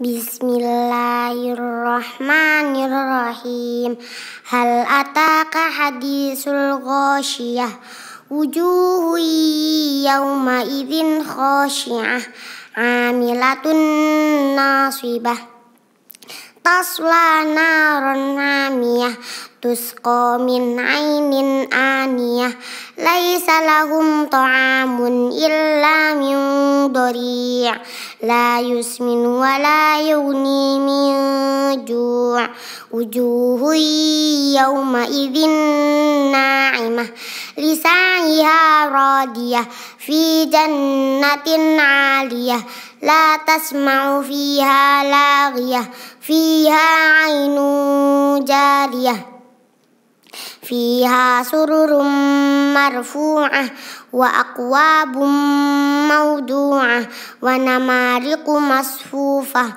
Bismillahirrahmanirrahim Hal ataka hadisul ghoshiyah Wujuhu yawma idzin khoshiah Amilatun nasibah Tasla narun namiyah. Tusqa min ainin aniyah Laisa lahum ta'amun illa min ضريع لا يسمن ولا يغني من جوع وجوه يومئذ ناعمة لسعيها راضية في جنة عالية لا تسمع فيها لاغية فيها عين جارية فيها سرر مرفوعة وأقواب موضوعة ونمارق مصفوفة